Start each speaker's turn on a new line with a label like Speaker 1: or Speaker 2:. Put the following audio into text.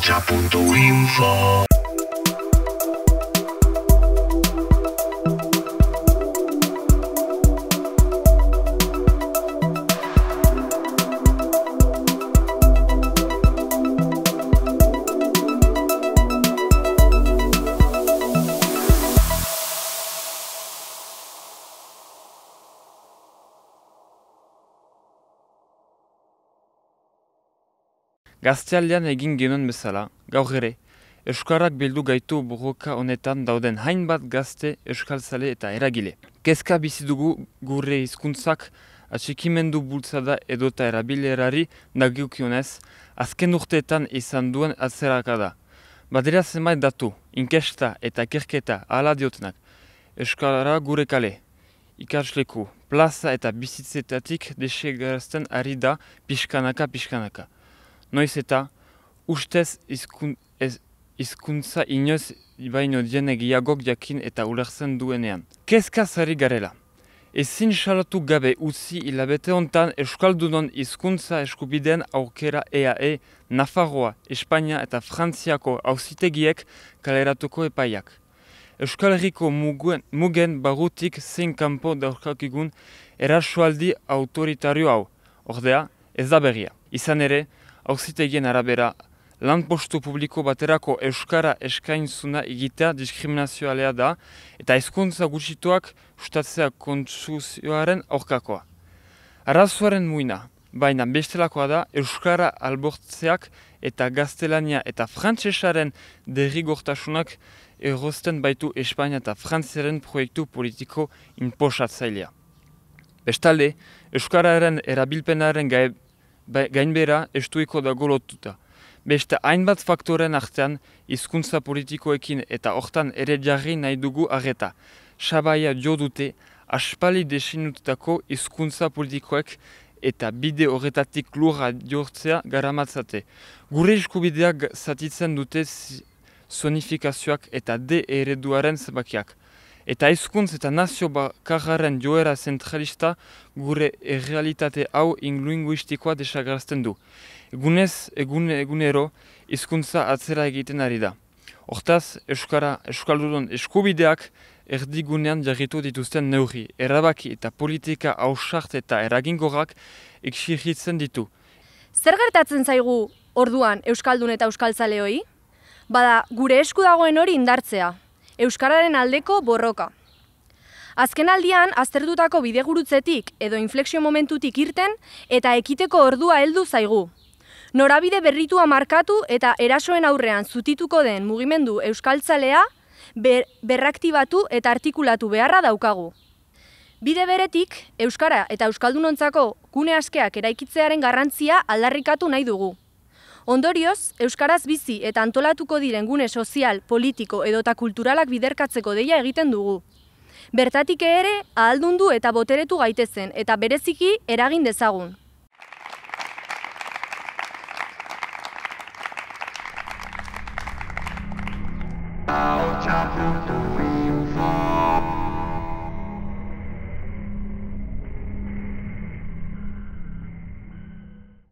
Speaker 1: chapunto info
Speaker 2: gaztealdean egin genuen bezala, gaur ere, Euskarrak bildu gaitu burroka honetan dauden hainbat gazte euskalzale eta eragile. Kezka bizi dugu gure hizkuntzak atxikimendu bultzada edota erabilerari nagiukionez, azken urteetan izan duen atzerakada. Badira zenbait datu, inkesta eta kerketa ala diotenak. Euskara gure kale, ikasleku, plaza eta bizitzetatik desegarazten ari da pixkanaka-pixkanaka noiz eta ustez izkun, ez, izkuntza inoz baino dien gehiagok jakin eta ulerzen duenean. Kezka zari garela. Ezin salatu gabe utzi hilabete hontan Euskaldunon hizkuntza eskubideen aukera EAE, e, Nafarroa, Espainia eta Frantziako auzitegiek kaleratuko epaiak. Euskal Herriko mugen, mugen barutik zein kanpo daurkakigun erasualdi autoritario hau, ordea, ez da berria. Izan ere, auzitegien arabera. Lanpostu publiko baterako euskara zuna egitea diskriminazioalea da eta ezkontza gutxituak ustatzea kontsuzioaren aurkakoa. Arrazuaren muina, baina bestelakoa da euskara albortzeak eta gaztelania eta frantsesaren derrigortasunak errozten baitu Espainia eta Frantzaren proiektu politiko inposatzailea. Bestalde, euskararen erabilpenaren gainbera estuiko da golotuta. Beste hainbat faktoren artean hizkuntza politikoekin eta hortan ere jarri nahi dugu arreta. Sabaia jo dute aspali desinutako hizkuntza politikoek eta bide horretatik lura jortzea garamatzate. Gure iskubideak zatitzen dute zonifikazioak eta de ereduaren zabakiak eta ezkuntz eta nazio bakarren joera zentralista gure errealitate hau inglinguistikoa desagarazten du. Egunez, egunero, hizkuntza atzera egiten ari da. Hortaz, Euskara, eskubideak erdigunean jarritu dituzten neuri, erabaki eta politika hausart eta eragingorak eksirritzen ditu.
Speaker 1: Zer gertatzen zaigu orduan Euskaldun eta Euskaltzaleoi? Bada, gure esku dagoen hori indartzea. Euskararen aldeko borroka. Azken aldian, aztertutako bidegurutzetik edo inflexio momentutik irten eta ekiteko ordua heldu zaigu. Norabide berritua markatu eta erasoen aurrean zutituko den mugimendu euskaltzalea berraktibatu eta artikulatu beharra daukagu. Bide beretik, Euskara eta Euskaldunontzako kune askeak eraikitzearen garrantzia aldarrikatu nahi dugu. Ondorioz, Euskaraz bizi eta antolatuko diren gune sozial, politiko edo eta kulturalak biderkatzeko deia egiten dugu. Bertatik ere, ahaldundu eta boteretu gaitezen eta bereziki eragin dezagun.